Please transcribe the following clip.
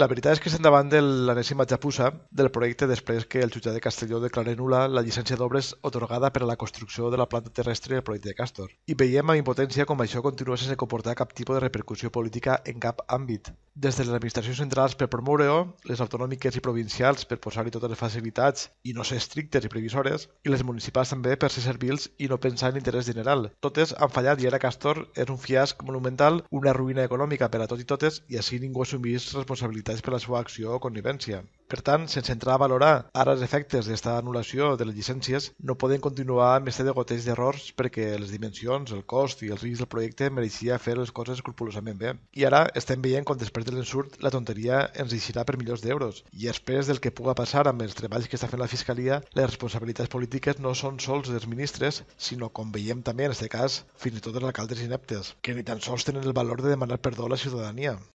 La veritat és que estem davant de l'enèsima japusa del projecte després que el jutjat de Castelló declaré nula la llicència d'obres otorgada per a la construcció de la planta terrestre del projecte de Castor. I veiem amb impotència com això continua sense comportar cap tipus de repercussió política en cap àmbit des de les administracions centrals per promoure-ho, les autonòmiques i provincials per posar-hi totes les facilitats i no ser estrictes i previsores, i les municipals també per ser servils i no pensar en l'interès general. Totes han fallat i ara Castor és un fiasc monumental, una ruïna econòmica per a tots i totes, i així ningú assumit responsabilitats per la seva acció o connivencia. Per tant, sense entrar a valorar ara els efectes d'esta anul·lació de les llicències, no podem continuar amb este degoteig d'errors perquè les dimensions, el cost i el risc del projecte mereixia fer les coses escrupulosament bé. I ara estem veient com després de l'ensurt la tonteria ens eixirà per milions d'euros i després del que puga passar amb els treballs que està fent la Fiscalia, les responsabilitats polítiques no són sols dels ministres, sinó, com veiem també en aquest cas, fins i tot dels alcaldes ineptes, que ni tan sols tenen el valor de demanar perdó a la ciutadania.